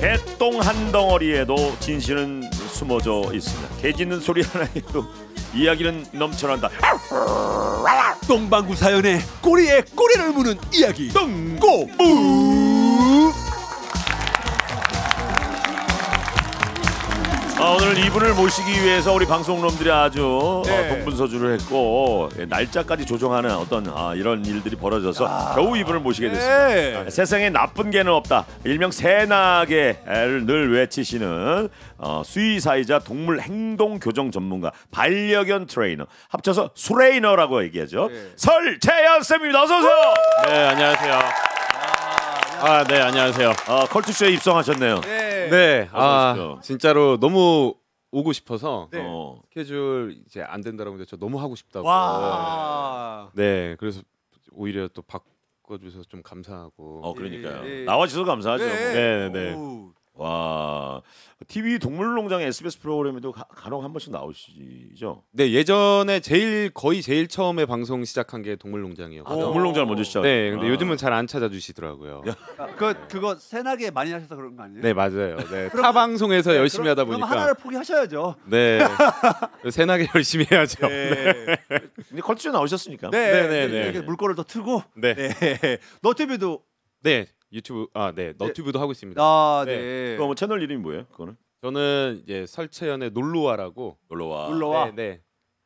개똥 한 덩어리에도 진실은 숨어져 있습니다. 개 짖는 소리 하나에도 이야기는 넘쳐난다. 똥방구 사연의 꼬리에 꼬리를 무는 이야기. 똥고무 아, 오늘 이분을 모시기 위해서 우리 방송놈들이 아주 어, 네. 어, 동분서주를 했고 예, 날짜까지 조정하는 어떤 아, 이런 일들이 벌어져서 겨우 이분을 모시게 됐습니다. 네. 아, 세상에 나쁜 개는 없다. 일명 새나게를늘 외치시는 어, 수의사이자 동물 행동 교정 전문가 반려견 트레이너 합쳐서 수레이너라고 얘기하죠. 네. 설채연 쌤입니다. 어서 오세요. 네 안녕하세요. 아, 네, 안녕하세요. 아, 컬투쇼에 입성하셨네요. 네. 네. 아, 진짜로 너무 오고 싶어서 네. 어, 스케줄 이제 안 된다라고 해서 저 너무 하고 싶다고. 와. 네, 네 그래서 오히려 또 바꿔 주셔서 좀 감사하고. 어, 그러니까요. 예, 예. 나와 주셔서 감사하죠. 네. 뭐. 네, 네. 네. 와 TV 동물농장 SBS 프로그램에도 가, 간혹 한 번씩 나오시죠? 네 예전에 제일 거의 제일 처음에 방송 시작한 게 동물농장이요. 아, 동물농장 먼저 시작. 네 근데 아. 요즘은 잘 안 찾아주시더라고요. 그러니까 그 그거 세나게 많이 하셔서 그런 거 아니에요? 네 맞아요. 네, 타 방송에서 네, 열심히 그럼, 하다 보니까 그럼 하나를 포기하셔야죠. 네 세나게 열심히 해야죠. 네. 네. 근데 컬투쇼 나오셨으니까. 네네네. 네, 네, 네. 물꼬를 더 트고. 네. 너 TV도 네 유튜브 아네 네. 너튜브도 하고 있습니다. 아 네. 네. 그럼 뭐 채널 이름이 뭐예요? 그거는? 저는 이제 설채연의 놀러와라고 놀러와. 놀러와. 네, 네.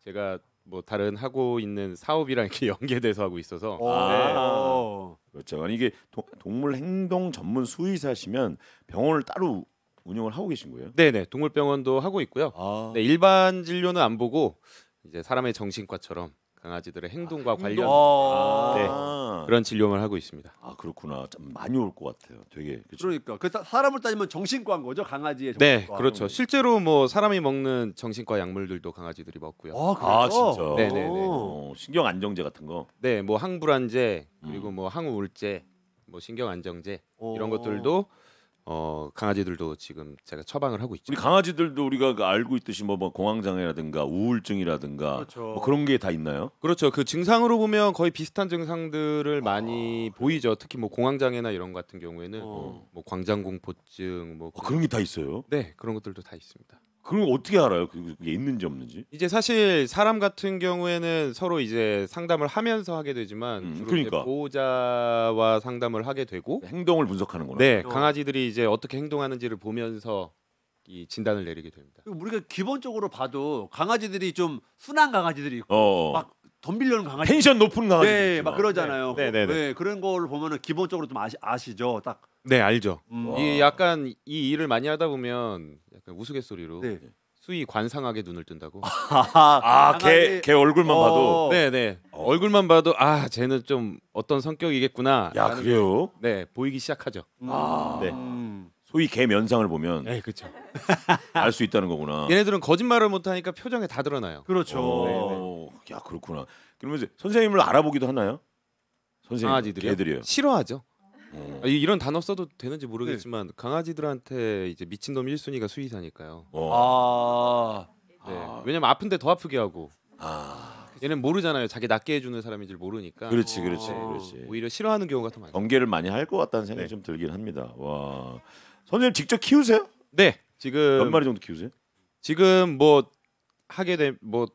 제가 뭐 다른 하고 있는 사업이랑 이렇게 연계돼서 하고 있어서 오. 아. 그렇죠. 아니 이게 도, 동물 행동 전문 수의사시면 병원을 따로 운영을 하고 계신 거예요? 네네 네. 동물병원도 하고 있고요. 아. 네, 일반 진료는 안 보고 이제 사람의 정신과처럼 강아지들의 행동과 아, 관련 네, 아~ 네, 그런 진료만 하고 있습니다. 아 그렇구나. 참 많이 올 것 같아요. 되게 그쵸? 그러니까 그 사- 람을 따지면 정신과인 거죠 강아지의 네, 정신과. 네, 그렇죠. 실제로 뭐 사람이 먹는 정신과 약물들도 강아지들이 먹고요. 아, 아 진짜. 네네네. 네, 오. 신경 안정제 같은 거. 네, 뭐 항불안제 음. 그리고 뭐 항우울제, 뭐 신경안정제 이런 것들도 어 강아지들도 지금 제가 처방을 하고 있죠. 우리 강아지들도 우리가 그 알고 있듯이 뭐, 뭐 공황장애라든가 우울증이라든가 그렇죠. 뭐 그런 게 다 있나요? 그렇죠. 그 증상으로 보면 거의 비슷한 증상들을 많이 보이죠. 특히 뭐 공황장애나 이런 것 같은 경우에는 어. 뭐, 뭐 광장공포증 뭐 아, 그런 게 다 있어요? 네 그런 것들도 다 있습니다. 그걸 어떻게 알아요? 그, 그게 있는지 없는지? 이제 사실 사람 같은 경우에는 서로 이제 상담을 하면서 하게 되지만 음, 그러니까. 보호자와 상담을 하게 되고 행동을 분석하는구나. 네, 어. 강아지들이 이제 어떻게 행동하는지를 보면서 이 진단을 내리게 됩니다. 우리가 기본적으로 봐도 강아지들이 좀 순한 강아지들이 있고 어. 어. 막돈 빌려는 강아지 텐션 높은 강아지 네, 막 그러잖아요. 네. 네, 네, 네, 네. 그런 걸 보면은 기본적으로 좀 아시, 아시죠, 딱. 네 알죠. 음. 이 약간 이 일을 많이 하다 보면 약간 우스갯소리로 네. 수위 관상하게 눈을 뜬다고. 아걔걔 아, 얼굴만 어. 봐도. 네네 네. 어. 얼굴만 봐도 아 쟤는 좀 어떤 성격이겠구나. 야 그래요? 네 보이기 시작하죠. 음. 아. 네. 음. 또이개 면상을 보면 네, 그렇죠. 알 수 있다는 거구나. 얘네들은 거짓말을 못 하니까 표정에 다 드러나요. 그렇죠. 오, 네, 네. 야 그렇구나. 그러면 이제 선생님을 알아보기도 하나요? 선생님 강아지들이요? 개들이요. 싫어하죠. 어. 이- 런 단어 써도 되는지 모르겠지만 네. 강아지들한테 이제 미친놈 1순위가 수의사니까요. 어. 아. 네. 아. 왜냐면 아픈데 더 아프게 하고 아. 얘는 모르잖아요. 자기 낫게 해주는 사람인지 모르니까. 그렇지, 그렇지, 어. 그렇지. 오히려 싫어하는 경우가 더 많아요. 경계를 많이 할 것 같다는 생각이 네. 좀 들긴 합니다. 와. 선생님 직접 키우세요? 네. 지금 몇 마리 정도 키우세요? 지금 뭐 하게 된 뭐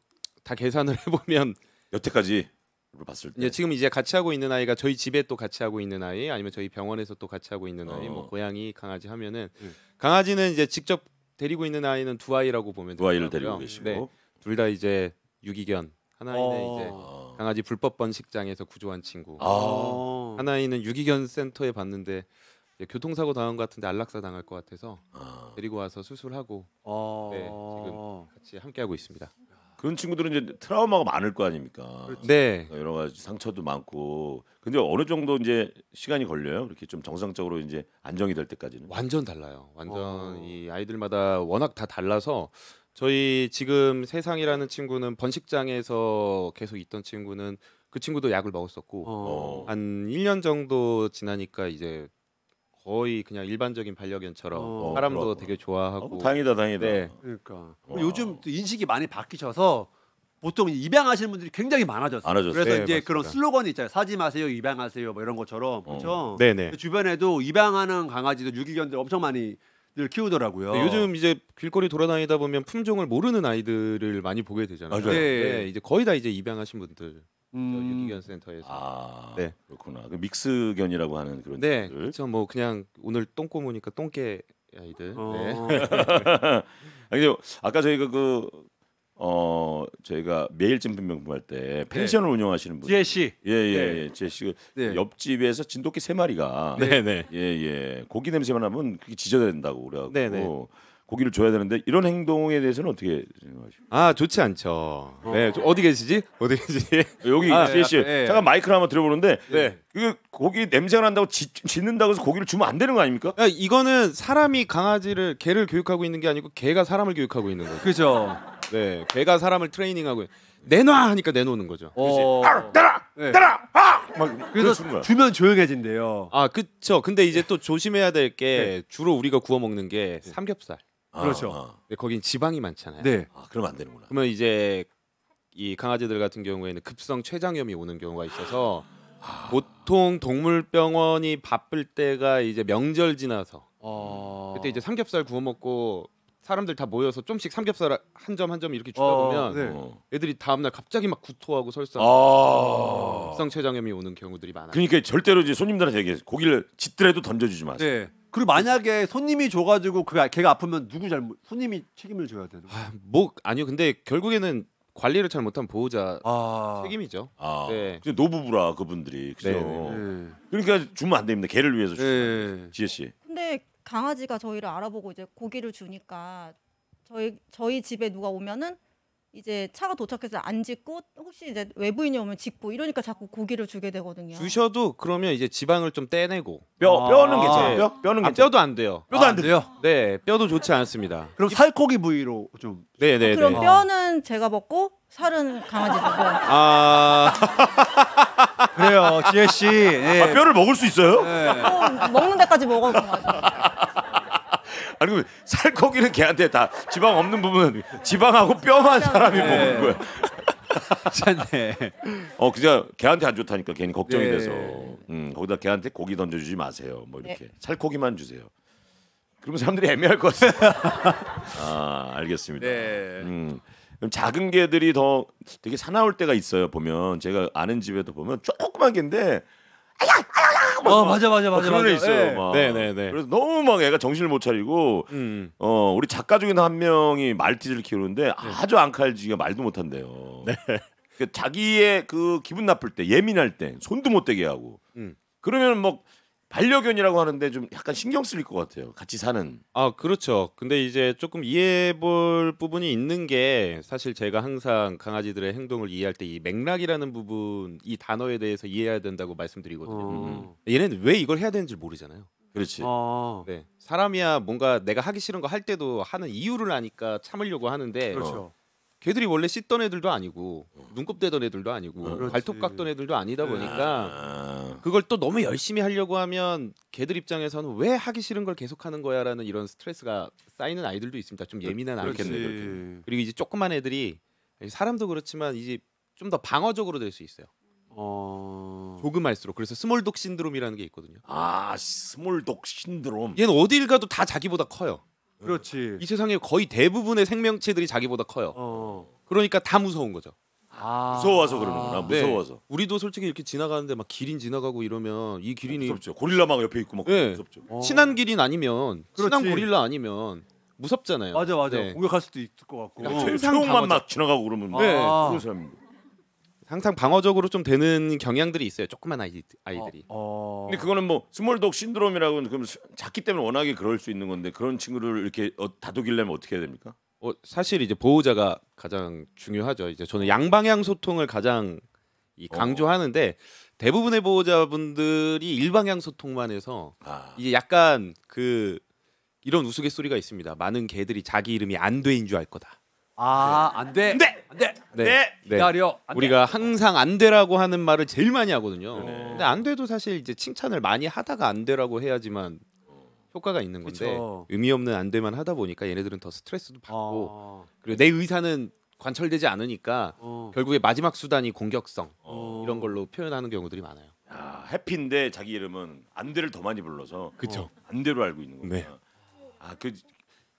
다 계산을 해보면 여태까지 봤을 때 예, 지금 이제 같이 하고 있는 아이가 저희 집에 또 같이 하고 있는 아이 아니면 저희 병원에서 또 같이 하고 있는 아이 뭐 어. 뭐 고양이 강아지 하면은 음. 강아지는 이제 직접 데리고 있는 아이는 두 아이라고 보면 두 아이를 데리고 계시고 네, 둘다 이제 유기견 하나이는 어. 이제 강아지 불법 번식장에서 구조한 친구 어. 아. 하나이는 유기견 센터에 봤는데 교통사고 당한 것 같은데 안락사 당할 것 같아서 아. 데리고 와서 수술하고 아. 네, 지금 같이 함께 하고 있습니다. 그런 친구들은 이제 트라우마가 많을 거 아닙니까? 그렇죠. 네. 네. 그러니까 여러 가지 상처도 많고. 근데 어느 정도 이제 시간이 걸려요? 그렇게좀 정상적으로 이제 안정이 될 때까지는? 완전 달라요. 완전 어. 이 아이들마다 워낙 다 달라서 저희 지금 세상이라는 친구는 번식장에서 계속 있던 친구는 그 친구도 약을 먹었었고 어. 한 1년 정도 지나니까 이제 거의 그냥 일반적인 반려견처럼 어, 어, 사람도 그렇구나. 되게 좋아하고 어, 다행이다 다행이다. 네. 그러니까 그 요즘 인식이 많이 바뀌셔서 보통 입양하시는 분들이 굉장히 많아졌어요. 많아졌어요. 그래서 네, 이제 맞습니다. 그런 슬로건이 있잖아요. 사지 마세요, 입양하세요, 뭐 이런 것처럼 어. 그렇죠. 네네. 주변에도 입양하는 강아지도 유기견들 엄청 많이 늘 키우더라고요. 네, 요즘 이제 길거리 돌아다니다 보면 품종을 모르는 아이들을 많이 보게 되잖아요. 맞아요. 네, 네. 이제 거의 다 이제 입양하신 분들. 음. 저 유기견 센터에서. 아 네. 그렇구나. 그 믹스견이라고 하는 그런 네, 그렇죠. 뭐 그냥 오늘 똥꼬무니까 똥개 아이들. 어. 네. 아니, 근 아까 저희가 그 어, 저희가 매일 진분명 부할때 네. 펜션을 운영하시는 분. 지혜 씨. 예, 예, 네. 예. 제 씨가 네. 옆집에서 진돗개 3 마리가 네, 네. 예, 예. 고기 냄새만 나면 그게 지저된다고 그래갖고. 네, 네. 고기를 줘야 되는데 이런 행동에 대해서는 어떻게 생각하십니까? 아 좋지 않죠. 어. 네, 어디 계시지? 어디 계시지? 여기 아, 씨 씨, 예, 예. 잠깐 마이크를 한번 들어보는데 네. 이게 고기 냄새가 난다고 짖, 는다고 해서 고기를 주면 안 되는 거 아닙니까? 야, 아, 이거는 사람이 강아지를 개를 교육하고 있는 게 아니고 개가 사람을 교육하고 있는 거죠. 그죠. 네, 개가 사람을 트레이닝하고 내놔 하니까 내놓는 거죠. 어... 아, 내라, 네. 아! 막 그래서 주면 조용해진대요. 아, 그쵸. 근데 이제 또 조심해야 될게 네. 주로 우리가 구워 먹는 게 삼겹살. 아, 그렇죠. 아. 근데 거긴 지방이 많잖아요. 네. 아, 그럼 안 되는구나. 그러면 이제 이 강아지들 같은 경우에는 급성 췌장염이 오는 경우가 있어서 아. 보통 동물병원이 바쁠 때가 이제 명절 지나서 아. 그때 이제 삼겹살 구워 먹고 사람들 다 모여서 좀씩 삼겹살 한 점 한 점 이렇게 주다 어, 보면 네. 어. 애들이 다음날 갑자기 막 구토하고 설사하고 급성 췌장염이 오는 경우들이 많아요. 그러니까 절대로 이제 손님들한테 얘기해 서 고기를 짓더라도 던져주지 마세요. 네. 그리고 만약에 손님이 줘가지고 그 아, 걔가 아프면 누구 잘못 손님이 책임을 져야 되는 거예요. 아, 뭐 아니요 근데 결국에는 관리를 잘 못한 보호자 아. 책임이죠. 아, 네. 그 노부부라 그분들이 그죠. 네. 그러니까 주면 안 됩니다. 개를 위해서 주면 네. 지혜 씨. 근데 강아지가 저희를 알아보고 이제 고기를 주니까 저희 저희 집에 누가 오면은 이제 차가 도착해서 안 짓고 혹시 이제 외부인이 오면 짓고 이러니까 자꾸 고기를 주게 되거든요. 주셔도 그러면 이제 지방을 좀 떼내고 뼈 아~ 뼈는 괜찮아요. 아, 뼈 뼈는 아, 뼈도 안 돼요. 뼈도 아, 안 돼요. 네, 뼈도 좋지 않습니다. 그럼 살코기 부위로 좀. 네, 네. 아, 네. 그럼 어. 뼈는 제가 먹고 살은 강아지 주고. 아 그래요, 지혜 씨. 네. 아, 뼈를 먹을 수 있어요? 네. 어, 먹는 데까지 먹어본 아니 그 살코기는 걔한테 다 지방 없는 부분은 지방하고 뼈만 사람이 먹는 네. 거야. 괜찮네. 어 그냥 걔한테 안 좋다니까 괜히 걱정이 네. 돼서. 음 거기다 걔한테 고기 던져주지 마세요. 뭐 이렇게 네. 살코기만 주세요. 그러면 사람들이 애매할 것 같아요. 아 알겠습니다. 네. 음. 작은 개들이 더 되게 사나울 때가 있어요. 보면 제가 아는 집에도 보면 조그만 개인데 아야 아야 어 맞아 맞아 맞아. 그런 맞아. 있어요. 네. 막. 네네네. 네, 네. 그래서 너무 막 애가 정신을 못 차리고 음. 어 우리 작가 중에 한 명이 말티즈를 키우는데 아주 앙칼지가 말도 못한대요. 네. 그러니까 자기의 그 기분 나쁠 때 예민할 때 손도 못 대게 하고. 음. 그러면 뭐 반려견이라고 하는데 좀 약간 신경 쓰일 것 같아요. 같이 사는. 아 그렇죠. 근데 이제 조금 이해해볼 부분이 있는 게 사실 제가 항상 강아지들의 행동을 이해할 때 이 맥락이라는 부분 이 단어에 대해서 이해해야 된다고 말씀드리거든요. 어. 음. 음. 얘네는 왜 이걸 해야 되는지 모르잖아요. 그렇지. 어. 네. 사람이야 뭔가 내가 하기 싫은 거 할 때도 하는 이유를 아니까 참으려고 하는데 그렇죠. 어. 걔들이 원래 씻던 애들도 아니고 어. 눈곱 대던 애들도 아니고 어, 그렇지. 발톱 깎던 애들도 아니다 보니까 아. 그걸 또 너무 열심히 하려고 하면 걔들 입장에서는 왜 하기 싫은 걸 계속하는 거야라는 이런 스트레스가 쌓이는 아이들도 있습니다. 좀 예민한 아이들 그리고 이제 조그만 애들이 사람도 그렇지만 이제 좀 더 방어적으로 될 수 있어요. 어... 조금 할수록 그래서 스몰독 신드롬이라는 게 있거든요. 아 스몰독 신드롬. 얘는 어딜 가도 다 자기보다 커요. 그렇지. 이 세상에 거의 대부분의 생명체들이 자기보다 커요. 어. 그러니까 다 무서운 거죠. 아. 무서워서 그러는구나. 네. 무서워서. 네. 우리도 솔직히 이렇게 지나가는데 막 기린 지나가고 이러면 이 기린이 무섭죠. 고릴라 막 옆에 있고 막 네. 무섭죠. 어. 친한 기린 아니면 그렇지. 고릴라 아니면 무섭잖아요. 맞아 맞아. 네. 공격할 수도 있을 것 같고. 그러니까 어. 총만 막 지나가고 그러면 아. 무서운 네. 사람인데. 항상 방어적으로 좀 되는 경향들이 있어요. 조그만 아이, 아이들이. 어, 어. 근데 그거는 뭐 스몰독 신드롬이라고 그럼 작기 때문에 워낙에 그럴 수 있는 건데 그런 친구를 이렇게 어, 다독이려면 어떻게 해야 됩니까? 어, 사실 이제 보호자가 가장 중요하죠. 이제 저는 양방향 소통을 가장 이 어. 강조하는데 대부분의 보호자분들이 일방향 소통만 해서 아. 이게 약간 그 이런 우스갯소리가 있습니다. 많은 개들이 자기 이름이 안돼인 줄 알 거다. 아, 안 돼. 안 돼. 안 돼. 네. 네. 네. 기다려. 우리가 항상 안 되라고 하는 말을 제일 많이 하거든요. 네. 근데 안 돼도 사실 이제 칭찬을 많이 하다가 안 되라고 해야지만 효과가 있는 건데 그쵸. 의미 없는 안 되만 하다 보니까 얘네들은 더 스트레스도 받고 아. 그리고 내 의사는 관철되지 않으니까 어. 결국에 마지막 수단이 공격성 어. 이런 걸로 표현하는 경우들이 많아요. 야, 해피인데 자기 이름은 안대를 더 많이 불러서 그쵸. 어, 안대로 알고 있는 거예 네. 아그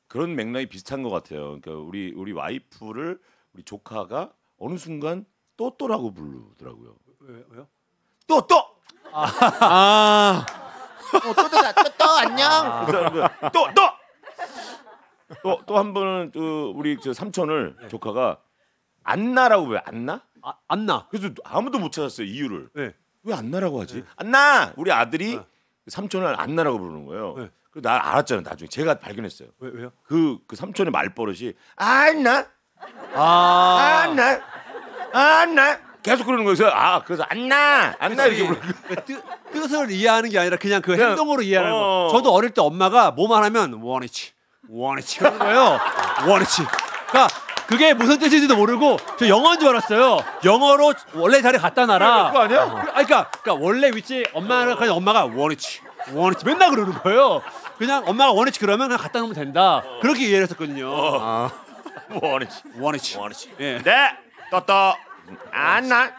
그런 맥락이 비슷한 것 같아요. 그러니까 우리 우리 와이프를 우리 조카가 어느 순간 또또라고 부르더라고요. 왜, 요 또또. 아. 아. 어, 또또다 또또 안녕. 그 또또. 또또 한 번은 그 우리 저 삼촌을 네. 조카가 안나라고 왜 안나? 아, 안나. 그래서 아무도 못 찾았어요 이유를. 네. 왜 안나라고 하지? 네. 안나 우리 아들이 네. 삼촌을 안나라고 부르는 거예요. 네. 그나 알았잖아요 나중에 제가 발견했어요. 왜, 왜요? 그그 그 삼촌의 말버릇이 안나 아. 안나. 안나. 계속 그러는 거예요. 아, 그래서 안나. 안나 이렇게 예. 부르는 그 뜻, 뜻을 이해하는 게 아니라 그냥 그 그냥, 행동으로 이해하는 어. 거. 저도 어릴 때 엄마가 뭐만 하면 원이치. 원이치 하는 거예요. 원이치. 그러니까 그게 무슨 뜻인지도 모르고 저 영어인 줄 알았어요. 영어로 원래 자리 갖다 놔라. 그거 아니야? 아, 그러니까, 그러니까 원래 위치 엄마는 그냥 엄마가 원위치, 원위치 맨날 그러는 거예요. 그냥 엄마가 원위치 그러면 그냥 갖다 놓으면 된다. 어. 그렇게 이해했었거든요. 를 어. 아. 원위치. 원위치. 원위치. 예. 네. 떴다. 안나.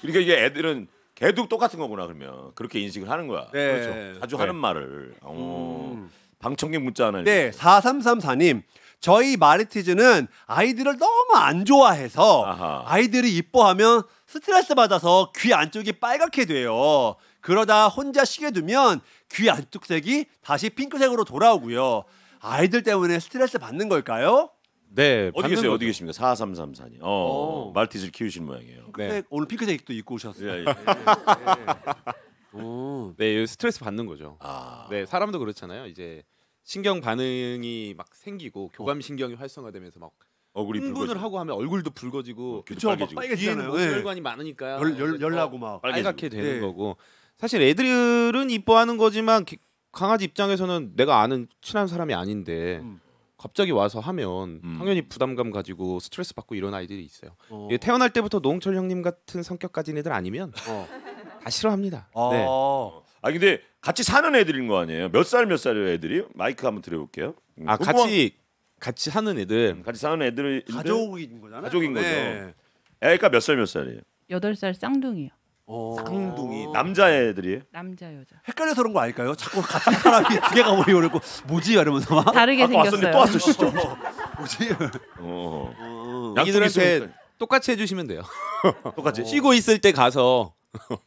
그러니까 이게 애들은 개도 똑같은 거구나 그러면 그렇게 인식을 하는 거야. 네. 그렇죠. 자주 네. 하는 말을. 음. 방청객 문자 하나. 네. 4334님. 저희 마리티즈는 아이들을 너무 안 좋아해서 아하. 아이들이 이뻐하면 스트레스 받아서 귀 안쪽이 빨갛게 돼요. 그러다 혼자 쉬게 두면 귀 안쪽색이 다시 핑크색으로 돌아오고요. 아이들 때문에 스트레스 받는 걸까요? 네. 어디 계세요? 어디 계십니까? 4334님. 어, 어. 말티즈를 키우신 모양이에요. 근 네. 오늘 피크닉도 입고 오셨어요. 예, 예. 네, 네. 음, 네 스트레스 받는 거죠. 아. 네, 사람도 그렇잖아요. 이제 신경 반응이 막 생기고 어. 교감 신경이 활성화되면서 막 얼굴이 분을 하고 하면 얼굴도 붉어지고 어, 그쵸, 막 빨개지고. 잖아요 뭐 네. 혈관이 많으니까 열, 열, 열나고 막 빨갛게 되는 네. 거고 사실 애들은 이뻐하는 거지만 기, 강아지 입장에서는 내가 아는 친한 사람이 아닌데 음. 갑자기 와서 하면 음. 당연히 부담감 가지고 스트레스 받고 이런 아이들이 있어요. 어. 태어날 때부터 노홍철 형님 같은 성격 가진 애들 아니면 어. 다 싫어합니다. 아. 네. 아 근데 같이 사는 애들인 거 아니에요? 몇 살 몇 살이에요, 애들이? 마이크 한번 들어볼게요. 음, 아 궁금한... 같이 같이 사는 애들. 음, 같이 사는 애들 가족인 거잖아요. 가족인 네. 거죠. 애가 몇 살 몇 살이에요? 여덟 살 쌍둥이요. 어. 쌍둥이 남자애들이 남자 여자 헷갈려서 그런 거 아닐까요? 자꾸 같은 사람이 두 개가 머리 오르고 뭐지 이러면서 막 다르게 아까 왔었는데 또 왔어 씨. 뭐지? 어. 어. 양들한테 똑같이 해주시면 돼요. 똑같이 쉬고 쉬고 있을 때 가서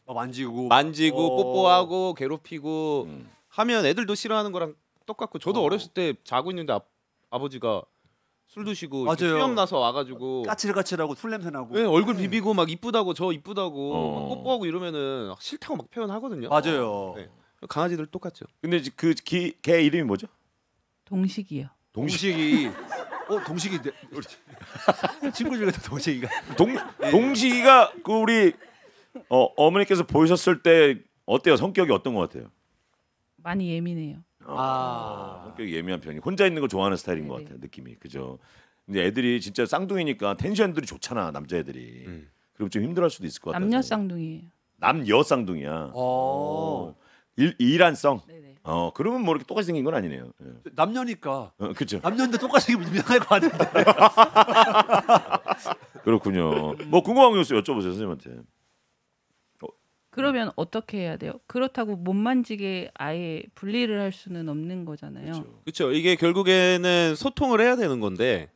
막 만지고 만지고 어. 뽀뽀하고 괴롭히고 음. 하면 애들도 싫어하는 거랑 똑같고 저도 어. 렸을때 자고 있는데 아, 아버지가 술 드시고 수염 나서 와가지고 까칠까칠하고 술 냄새 나고 네, 얼굴 네. 비비고 막 이쁘다고 저 이쁘다고 어. 뽀뽀하고 이러면은 싫다고 막 표현하거든요. 맞아요. 네. 강아지들 똑같죠. 근데 그 개 이름이 뭐죠? 동식이요. 동식이 어 동식이 우리 네. 친구 중에 동식이가 동 예. 동식이가 그 우리 어 어머니께서 보이셨을 때 어때요 성격이 어떤 것 같아요? 많이 예민해요. 어. 아. 성격이 예민한 편이 혼자 있는 걸 좋아하는 스타일인 것 같아요 느낌이 그죠 근데 애들이 진짜 쌍둥이니까 텐션들이 좋잖아 남자애들이 음. 그리고 좀 힘들어할 수도 있을 것 같아요 남녀 쌍둥이에요. 남여 쌍둥이야 어. 일, 일란성어 그러면 뭐 이렇게 똑같이 생긴 건 아니네요 예. 남녀니까 어, 그죠 남녀인데 똑같이 유명할 것 같은데 그렇군요 뭐 궁금한 거있어면 여쭤보세요 선생님한테 그러면 어떻게 해야 돼요? 그렇다고 못 만지게 아예 분리를 할 수는 없는 거잖아요. 그렇죠. 그렇죠. 이게 결국에는 소통을 해야 되는 건데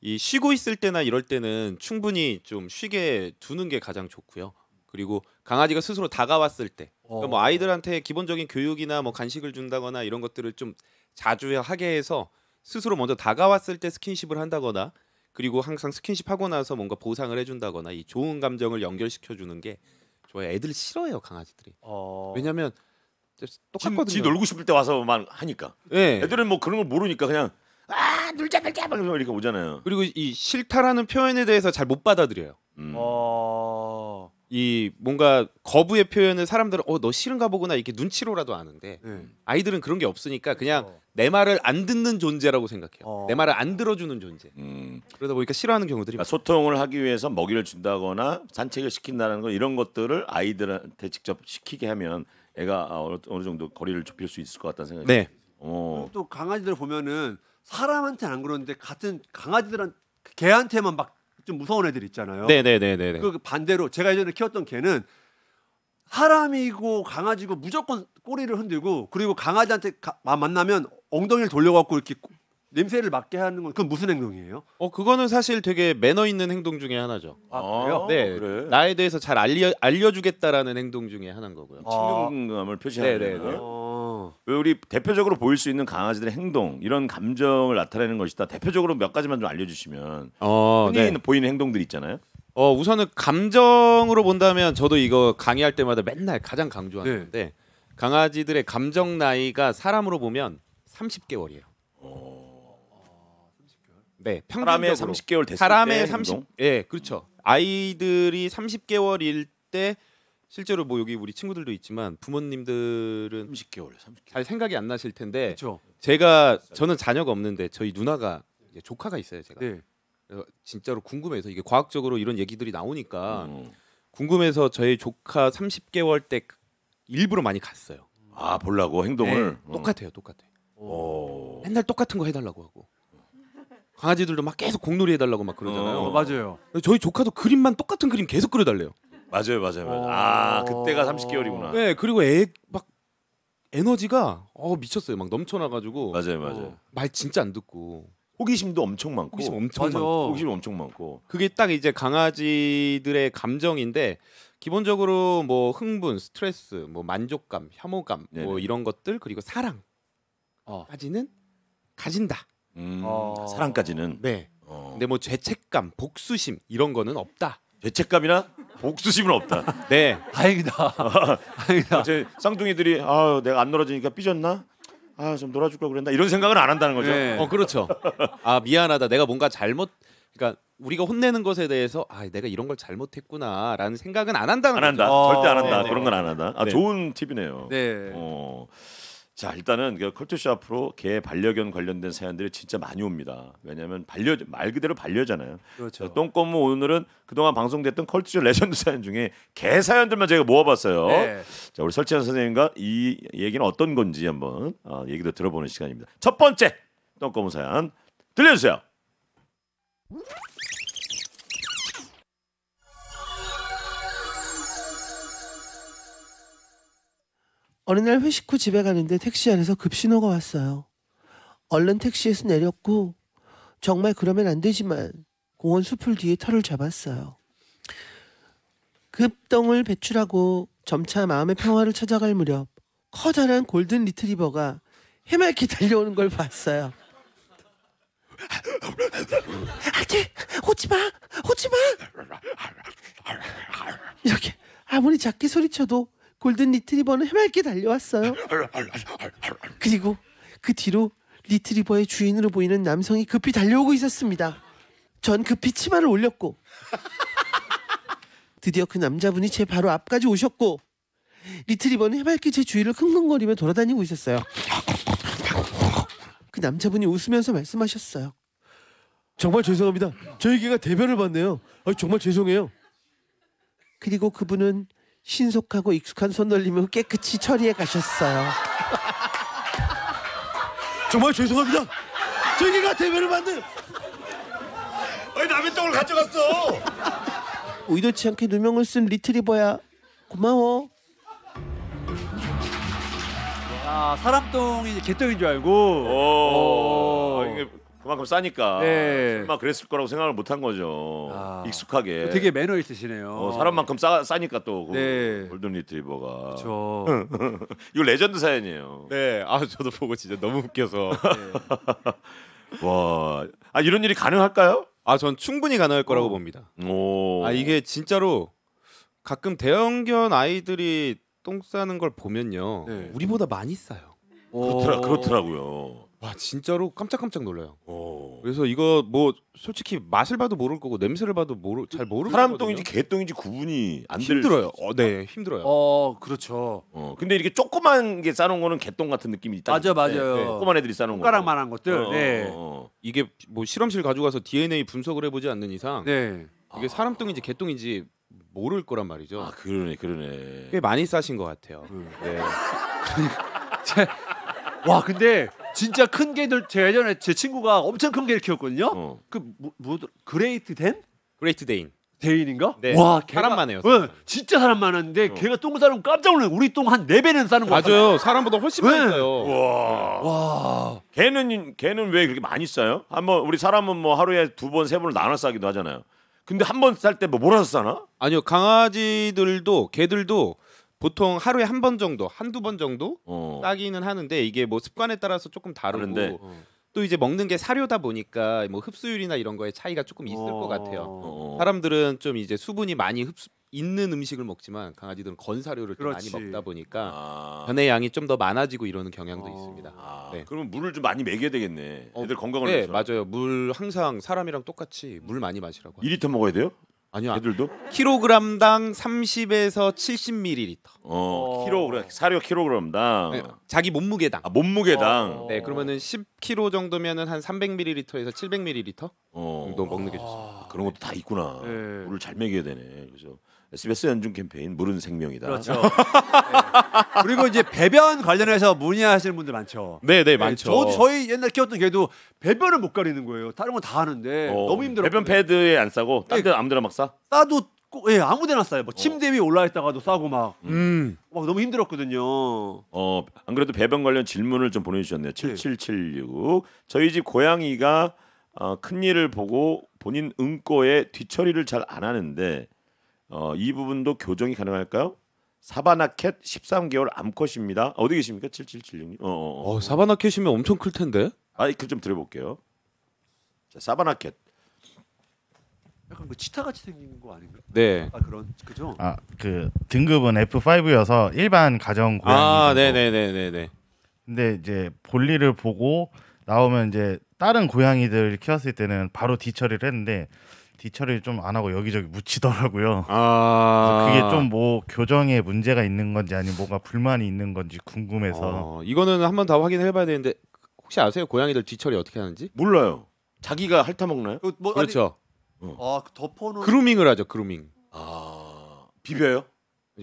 이 쉬고 있을 때나 이럴 때는 충분히 좀 쉬게 두는 게 가장 좋고요. 그리고 강아지가 스스로 다가왔을 때, 그러니까 뭐 어. 아이들한테 기본적인 교육이나 뭐 간식을 준다거나 이런 것들을 좀 자주 하게 해서 스스로 먼저 다가왔을 때 스킨십을 한다거나 그리고 항상 스킨십 하고 나서 뭔가 보상을 해준다거나 이 좋은 감정을 연결시켜 주는 게 좋아해. 애들 싫어해요 강아지들이. 어... 왜냐면 하 똑같거든요. 지, 지 놀고 싶을 때 와서만 하니까. 네. 애들은 뭐 그런 걸 모르니까 그냥 아 놀자 놀자 막 이렇게 오잖아요. 그리고 이 싫다라는 표현에 대해서 잘 못 받아들여요. 음. 어... 이 뭔가 거부의 표현을 사람들은 어 너 싫은가 보구나 이렇게 눈치로라도 아는데 음. 아이들은 그런 게 없으니까 그렇죠. 그냥 어. 내 말을 안 듣는 존재라고 생각해요. 어. 내 말을 안 들어주는 존재. 음. 그러다 보니까 싫어하는 경우들이 그러니까 소통을 하기 위해서 먹이를 준다거나 산책을 시킨다는 거 이런 것들을 아이들한테 직접 시키게 하면 애가 아, 어느, 어느 정도 거리를 좁힐 수 있을 것 같다는 생각이. 네. 어. 또 강아지들 보면은 사람한테안 그러는데 같은 강아지들한 개한테만 막좀 무서운 애들 있잖아요. 네네네네. 네, 네, 네, 그 반대로 제가 예전에 키웠던 개는 사람이고 강아지고 무조건 꼬리를 흔들고 그리고 강아지한테 가, 만나면 엉덩이를 돌려갖고 이렇게 냄새를 맡게 하는 건 그건 무슨 행동이에요? 어 그거는 사실 되게 매너 있는 행동 중에 하나죠. 아, 어, 그래요? 네, 그래. 나에 대해서 잘 알려 알려주겠다라는 행동 중에 하나인 거고요. 친근감을 표시하는 거예요. 우리 대표적으로 보일 수 있는 강아지들의 행동 이런 감정을 나타내는 것이다. 대표적으로 몇 가지만 좀 알려주시면 어, 흔히 네. 보이는 행동들 있잖아요. 어 우선은 감정으로 본다면 저도 이거 강의할 때마다 맨날 가장 강조하는데 네. 강아지들의 감정 나이가 사람으로 보면 30개월이에요. 어... 네, 평균적으로. 사람의 30개월 됐을 사람의 때 30, 예, 네, 그렇죠. 아이들이 30개월일 때 실제로 뭐 여기 우리 친구들도 있지만 부모님들은 30개월, 30개월. 잘 생각이 안 나실 텐데 그쵸. 제가 저는 자녀가 없는데 저희 누나가 이제 조카가 있어요 제가 네. 그래서 진짜로 궁금해서 이게 과학적으로 이런 얘기들이 나오니까 음. 궁금해서 저희 조카 30개월 때 그 일부러 많이 갔어요. 아 보려고 행동을 네, 똑같아요, 똑같아요. 어. 오. 맨날 똑같은 거 해달라고 하고 강아지들도 막 계속 공놀이 해달라고 막 그러잖아요. 어, 맞아요. 저희 조카도 그림만 똑같은 그림 계속 그려달래요. 맞아요, 맞아요. 맞아요. 아, 그때가 30개월이구나. 네, 그리고 애 막 에너지가 어 미쳤어요. 막 넘쳐나가지고 맞아요, 맞아요. 어, 말 진짜 안 듣고 호기심도 엄청 많고 호기심 엄청 많고 호기심 엄청 많고 그게 딱 이제 강아지들의 감정인데 기본적으로 뭐 흥분, 스트레스, 뭐 만족감, 혐오감 뭐 네네. 이런 것들 그리고 사랑까지는 어. 가진다. 음, 어. 사랑까지는 네. 어. 근데 뭐 죄책감, 복수심 이런 거는 없다. 죄책감이나 옥수심은 없다. 네. 다행이다. 다행이다. 제 쌍둥이들이 아 내가 안 놀아주니까 삐졌나? 아좀 놀아줄 걸 그랬나? 이런 생각은 안 한다는 거죠. 네. 어 그렇죠. 아 미안하다. 내가 뭔가 잘못 그러니까 우리가 혼내는 것에 대해서 아 내가 이런 걸 잘못했구나라는 생각은 안 한다는 안 거죠. 한다. 절대 안 한다. 네, 네. 그런 건 안 한다. 아 네. 좋은 팁이네요. 네. 어. 자 일단은 그 컬투쇼 앞으로개 반려견 관련된 사연들이 진짜 많이 옵니다. 왜냐하면 반려 말 그대로 반려잖아요. 그렇죠. 똥꼬무 오늘은 그동안 방송됐던 컬투쇼 레전드 사연 중에 개 사연들만 제가 모아봤어요. 네. 자 우리 설치현 선생님과 이 얘기는 어떤 건지 한번 어, 얘기도 들어보는 시간입니다. 첫 번째 똥꼬무 사연 들려주세요. 어느 날 회식 후 집에 가는데 택시 안에서 급신호가 왔어요. 얼른 택시에서 내렸고 정말 그러면 안 되지만 공원 수풀 뒤에 털을 잡았어요. 급덩을 배출하고 점차 마음의 평화를 찾아갈 무렵 커다란 골든 리트리버가 해맑게 달려오는 걸 봤어요. 아지 호치마호치마 이렇게 아무리 작게 소리쳐도 골든 리트리버는 해맑게 달려왔어요. 그리고 그 뒤로 리트리버의 주인으로 보이는 남성이 급히 달려오고 있었습니다. 전 급히 치마를 올렸고 드디어 그 남자분이 제 바로 앞까지 오셨고 리트리버는 해맑게 제 주위를 흥흥거리며 돌아다니고 있었어요. 그 남자분이 웃으면서 말씀하셨어요. 정말 죄송합니다. 저희 개가 대변을 봤네요 아, 정말 죄송해요. 그리고 그분은 신속하고 익숙한 손놀림으로 깨끗이 처리해 가셨어요. 정말 죄송합니다. 저희가 대변을 만든 왜 남의 떡을 가져갔어? 의도치 않게 누명을 쓴 리트리버야 고마워. 아, 사람똥이 개떡인 줄 알고. 오. 오. 그만큼 싸니까 네. 설 그랬을 거라고 생각을 못한 거죠. 아. 익숙하게. 어, 되게 매너 있으시네요. 어, 사람만큼 싸, 싸니까 또그 네. 골든 리트리버가. 그렇죠. 이거 레전드 사연이에요. 네, 아 저도 보고 진짜 너무 웃겨서. 네. 와, 아 이런 일이 가능할까요? 아, 전 충분히 가능할 거라고 봅니다. 오. 아 이게 진짜로 가끔 대형견 아이들이 똥 싸는 걸 보면요, 네. 우리보다 많이 싸요. 그렇더라, 그렇더라고요. 와 아, 진짜로 깜짝깜짝 놀라요. 오. 어. 그래서 이거 뭐 솔직히 맛을 봐도 모를 거고 냄새를 봐도 모르 잘 그 모르. 는 사람 똥인지 개 똥인지 구분이 안 들- 힘들어요. 어, 네 힘들어요. 어 그렇죠. 어, 근데 이렇게 조그만 게 싸놓은 거는 개똥 같은 느낌이 있다. 맞아 맞아요. 네, 네, 조그만 애들이 싸놓은 거. 손가락만한 것들. 어, 네. 어, 어. 이게 뭐 실험실 가져가서 DNA 분석을 해보지 않는 이상 네. 이게 사람 똥인지 개 똥인지 모를 거란 말이죠. 아 그러네 그러네. 꽤 많이 싸신 것 같아요. 음. 네. 와 근데 진짜 큰 개들 제 예전에 제 친구가 엄청 큰 개를 키웠거든요. 어. 그 뭐, 뭐, 그레이트 댄? 그레이트 데인. 대인인가? 네. 와, 걔가, 사람 많아요. 네, 진짜 사람 많았는데 어. 걔가 똥 싸는 깜짝 놀래. 우리 똥 한 네 배는 싸는 거 같아요. 맞아요. 사람보다 훨씬 네. 많이 싸요. 와. 네. 와. 걔는 걔는 왜 그렇게 많이 싸요? 한번 우리 사람은 뭐 하루에 두 번, 세 번을 나눠 싸기도 하잖아요. 근데 한번쌀때뭐 몰아서 싸나? 아니요. 강아지들도 개들도 보통 하루에 한 번 정도, 한두 번 정도 어. 따기는 하는데 이게 뭐 습관에 따라서 조금 다르고 다데또 어. 이제 먹는 게 사료다 보니까 뭐 흡수율이나 이런 거에 차이가 조금 있을 어. 것 같아요. 어. 어. 사람들은 좀 이제 수분이 많이 흡수 있는 음식을 먹지만 강아지들은 건 사료를 좀 많이 먹다 보니까 아. 변의 양이 좀 더 많아지고 이러는 경향도 어. 있습니다. 아, 네. 그러면 물을 좀 많이 먹여야 되겠네. 애들 건강을 네, 위해서. 맞아요. 물 항상 사람이랑 똑같이 물 많이 마시라고. 합 2리터 먹어야 돼요? 아니요. 애들도? 키로그램당 30에서 70ml. 어, 키로그램 어. 사료 키로그램당 네, 자기 몸무게당. 아, 몸무게당. 어. 네, 그러면은 10kg 정도면은 한 300ml에서 700ml 어. 정도 먹는 게 좋습니다. 아, 그런 것도 다 있구나. 네. 물을 잘 먹여야 되네. 그래서 SBS 연중 캠페인 물은 생명이다. 그렇죠. 네. 그리고 이제 배변 관련해서 문의하시는 분들 많죠. 네, 네, 네 많죠. 저, 저희 옛날 키웠던 개도 배변을 못 가리는 거예요. 다른 건 다 하는데 어, 너무 힘들어. 배변 패드에 안 싸고 딴데 네. 아무데나 막 싸? 싸도 꼭, 예, 아무데나 싸요. 뭐 어. 침대 위에 올라 있다가도 싸고 막. 음. 음. 막 너무 힘들었거든요. 어, 안 그래도 배변 관련 질문을 좀 보내 주셨네요. 네. 7776. 저희 집 고양이가 어, 큰 일을 보고 본인 응꼬에 뒤처리를 잘 안 하는데 어, 이 부분도 교정이 가능할까요? 사바나캣 13개월 암컷입니다. 어디 계십니까? 7776님. 어, 어, 어. 사바나캣이면 엄청 클 텐데. 마이크 좀 들어볼게요. 자, 사바나캣. 약간 그 치타 같이 생긴 거 아닌가? 네. 아, 그런 그죠? 아, 그 등급은 F5여서 일반 가정 고양이. 아, 네, 네, 네, 네. 근데 이제 볼일을 보고 나오면 이제 다른 고양이들 키웠을 때는 바로 뒤처리를 했는데 뒤처리를 좀 안 하고 여기저기 묻히더라고요. 아... 그게 좀 뭐 교정에 문제가 있는 건지 아니면 뭐가 불만이 있는 건지 궁금해서. 어, 이거는 한번 다 확인해 봐야 되는데 혹시 아세요? 고양이들 뒤처리 어떻게 하는지? 몰라요. 자기가 핥아먹나요? 그, 뭐, 그렇죠. 아니... 어. 아, 덮어놓은 그루밍을 하죠. 그루밍. 아 비벼요?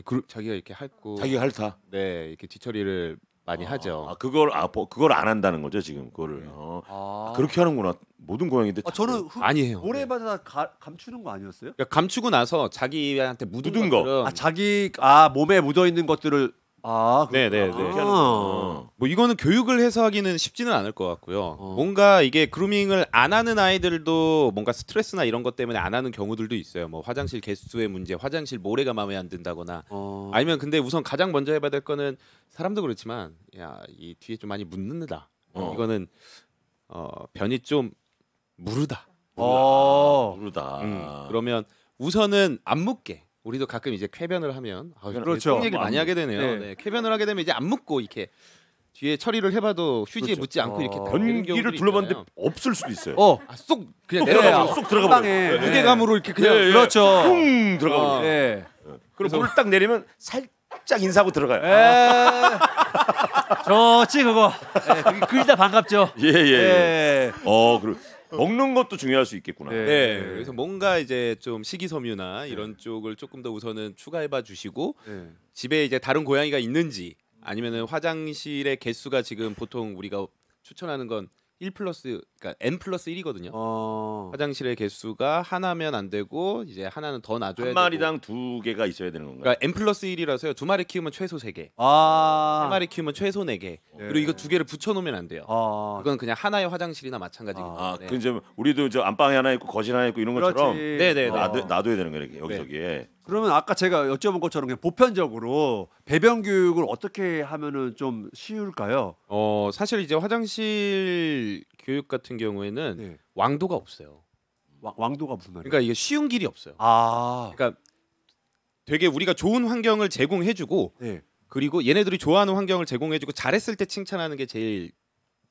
그루... 자기가 이렇게 핥고 자기가 핥아. 네, 이렇게 뒤처리를 많이 아, 하죠. 아, 그걸 아 뭐, 그걸 안 한다는 거죠 지금 그거를. 네. 어. 아. 아 그렇게 하는구나. 모든 고양이들. 아, 저는 흡, 아니에요. 모래바다 가, 감추는 거 아니었어요? 그러니까 감추고 나서 자기한테 묻은, 묻은 거. 아 자기 아 몸에 묻어 있는 것들을 아, 네 네네. 아뭐 어. 이거는 교육을 해서 하기는 쉽지는 않을 것 같고요. 어. 뭔가 이게 그루밍을 안 하는 아이들도 뭔가 스트레스나 이런 것 때문에 안 하는 경우들도 있어요. 뭐 화장실 개수의 문제, 화장실 모래가 마음에 안 든다거나, 어. 아니면 근데 우선 가장 먼저 해봐야 될 거는 사람도 그렇지만 야이 뒤에 좀 많이 묻는다. 어. 이거는 어, 변이 좀 무르다. 어. 무르다. 무르다. 음, 그러면 우선은 안 묻게. 우리도 가끔 이제 쾌변을 하면 아, 그렇죠. 얘기를 많이 하게 되네요. 네. 네. 쾌변을 하게 되면 이제 안 묻고 이렇게 뒤에 처리를 해봐도 휴지에 그렇죠. 묻지 않고 어... 이렇게 변기를 아, 둘러봤는데 있잖아요. 없을 수도 있어요. 어, 아, 쏙 그냥 내려가 네. 쏙 들어가 버려. 무게감으로 이렇게 네, 그냥 네, 그렇죠. 쿵 아. 들어가 버려. 어. 네. 그리고 물딱 내리면 살짝 인사하고 들어가요. 네. 아. 좋지 그거. 네, 그게 다 반갑죠. 예 예. 예. 네. 어, 그리고 어. 먹는 것도 중요할 수 있겠구나. 네. 네. 그래서 뭔가 이제 좀 식이섬유나 네. 이런 쪽을 조금 더 우선은 추가해봐 주시고 네. 집에 이제 다른 고양이가 있는지 아니면은 화장실의 개수가 지금 보통 우리가 추천하는 건1 플러스 그러니까 n 플러스 1이거든요. 어... 화장실의 개수가 하나면 안 되고 이제 하나는 더 놔줘야 한 마리당 되고. 두 개가 있어야 되는 건가요? 그러니까 n 플러스 1이라서요. 두 마리 키우면 최소 3개. 아. 마리 키우면 최소 4개. 네. 그리고 이거 두 개를 붙여 놓으면 안 돼요. 아... 이건 그냥 하나의 화장실이나 마찬가지입니 아, 아 네. 그럼 이제 우리도 저 안방에 하나 있고 거실 하나 있고 이런 것처럼 그렇지. 네네 네, 놔둬, 놔둬야 되는 거예요. 여기저기에. 네. 그러면 아까 제가 여쭤본 것처럼 그냥 보편적으로 배변 교육을 어떻게 하면은 좀 쉬울까요? 어 사실 이제 화장실 교육 같은 경우에는 네. 왕도가 없어요. 왕, 왕도가 무슨 말이에요? 그러니까 이게 쉬운 길이 없어요. 아, 그러니까 되게 우리가 좋은 환경을 제공해주고 네. 그리고 얘네들이 좋아하는 환경을 제공해주고 잘했을 때 칭찬하는 게 제일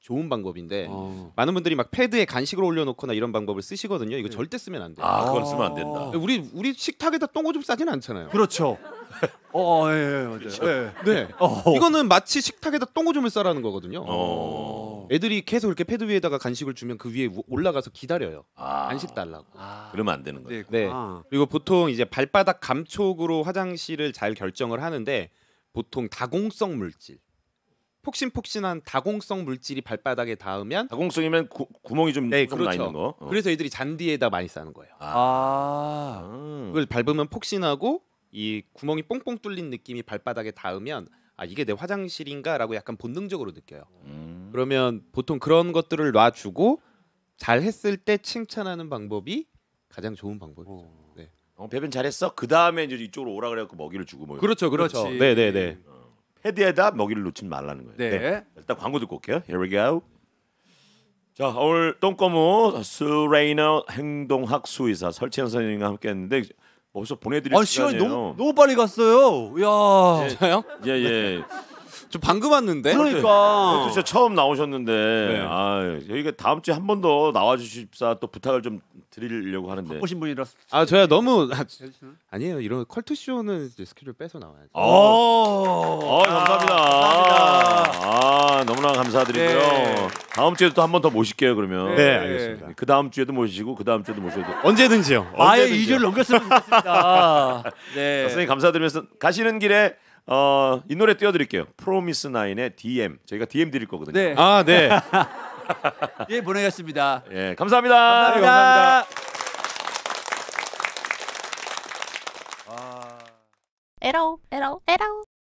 좋은 방법인데 어. 많은 분들이 막 패드에 간식을 올려놓거나 이런 방법을 쓰시거든요. 이거 네. 절대 쓰면 안 돼요. 아, 그건 쓰면 안 된다. 아. 우리 우리 식탁에다 똥오줌 싸진 않잖아요. 그렇죠. 어, 어, 예, 예, 맞아요. 그렇죠. 예. 네. 어. 이거는 마치 식탁에다 똥오줌을 싸라는 거거든요. 어. 애들이 계속 이렇게 패드 위에다가 간식을 주면 그 위에 올라가서 기다려요. 아. 간식 달라고. 아. 그러면 안 되는 거예요. 네. 네. 그리고 보통 이제 발바닥 감촉으로 화장실을 잘 결정을 하는데 보통 다공성 물질. 폭신폭신한 다공성 물질이 발바닥에 닿으면 다공성이면 구, 구멍이 좀 네, 조금 그렇죠. 있는 거. 어. 그래서 애들이 잔디에다 많이 싸는 거예요. 아. 아. 그걸 밟으면 폭신하고 이 구멍이 뽕뽕 뚫린 느낌이 발바닥에 닿으면 아 이게 내 화장실인가라고 약간 본능적으로 느껴요. 음. 그러면 보통 그런 것들을 놔주고 잘 했을 때 칭찬하는 방법이 가장 좋은 방법이죠. 어. 네. 어, 배변 잘했어. 그 다음에 이제 이쪽으로 오라 그래갖고 먹이를 주고 뭐. 그렇죠, 그렇죠. 그렇지. 네, 네, 네. 어. 헤드에다 먹이를 놓지 말라는 거예요. 네. 네. 일단 광고 듣고 올게요. Here we go. 자 오늘 똥꼬무 스레이너 행동학 수의사 설치현 선생님과 함께했는데 벌써 보내드릴 아, 시간이에요. 시간이 너무, 너무 빨리 갔어요. 야, 예예. 네. 저 방금 왔는데. 그러니까. 진짜 처음 나오셨는데. 네. 아, 여기가 다음 주에 한 번 더 나와 주십사 또 부탁을 좀 드리려고 하는데. 바신 분이라서. 아, 저야 너무 아, 네, 니에요 이런 컬투 쇼는 이제 스케줄 빼서 나와야죠. 어. 어, 아, 감사합니다. 감사합니다. 아, 너무나 감사드리고요. 네. 다음 주에도 또 한 번 더 모실게요, 그러면. 네, 알겠습니다. 그 다음 주에도 모시고 그 다음 주에도 모셔도 언제든지요. 아예 2주를 넘겼으면 좋겠습니다. 네. 선생님 감사드리면서 가시는 길에 어, 이 노래 띄워드릴게요. 프로미스 나인의 DM. 저희가 DM 드릴 거거든요. 네. 아 네. 예 보내겠습니다. 예 감사합니다. 감사합니다. 감사합니다. 에러 에러 에러